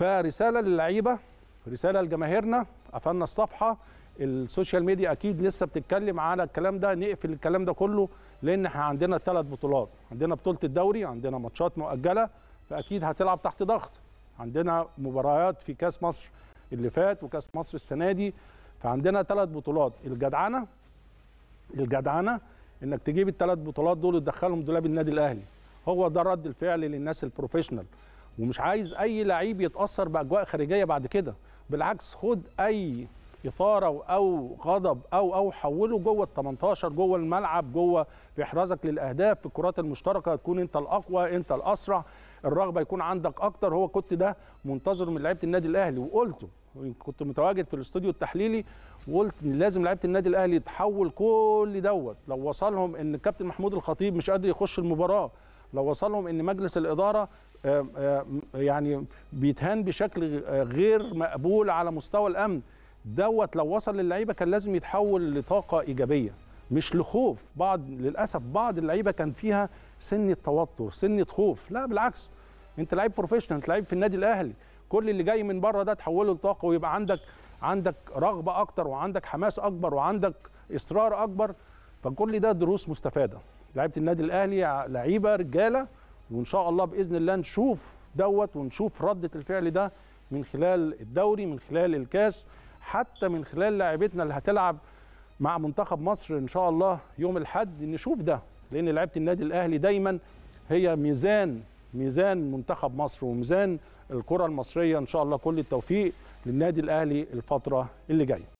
فرساله للعيبه رساله لجماهيرنا قفلنا الصفحه السوشيال ميديا اكيد لسه بتتكلم على الكلام ده نقفل الكلام ده كله لان احنا عندنا ثلاث بطولات عندنا بطوله الدوري عندنا ماتشات مؤجله فاكيد هتلعب تحت ضغط عندنا مباريات في كاس مصر اللي فات وكاس مصر السنه دي فعندنا ثلاث بطولات الجدعنه الجدعنه انك تجيب الثلاث بطولات دول وتدخلهم دولاب النادي الاهلي هو ده رد الفعل للناس البروفيشنال ومش عايز اي لعيب يتاثر باجواء خارجيه بعد كده بالعكس خد اي اثاره او غضب او او حوله جوه ال 18 جوه الملعب جوه في احرازك للاهداف في الكرات المشتركه تكون انت الاقوى انت الاسرع الرغبه يكون عندك اكتر هو كنت ده منتظر من لعيبه النادي الاهلي وقلته كنت متواجد في الاستوديو التحليلي وقلت لازم لعيبه النادي الاهلي تحول كل دوت لو وصلهم ان كابتن محمود الخطيب مش قادر يخش المباراه لو وصلهم ان مجلس الاداره آه، آه، يعني بيتهان بشكل غير مقبول على مستوى الامن دوت لو وصل للعيبه كان لازم يتحول لطاقه ايجابيه مش لخوف بعض للاسف بعض اللعيبه كان فيها سنه توتر سنه خوف لا بالعكس انت لعيب بروفيشنال انت لعيب في النادي الاهلي كل اللي جاي من بره ده تحوله لطاقه ويبقى عندك عندك رغبه اكتر وعندك حماس اكبر وعندك اصرار اكبر فكل ده دروس مستفاده لعيبه النادي الاهلي لعيبه رجاله وان شاء الله باذن الله نشوف دوت ونشوف رده الفعل ده من خلال الدوري من خلال الكاس حتى من خلال لاعبتنا اللي هتلعب مع منتخب مصر ان شاء الله يوم الاحد نشوف ده لان لعيبه النادي الاهلي دايما هي ميزان ميزان منتخب مصر وميزان الكره المصريه ان شاء الله كل التوفيق للنادي الاهلي الفتره اللي جايه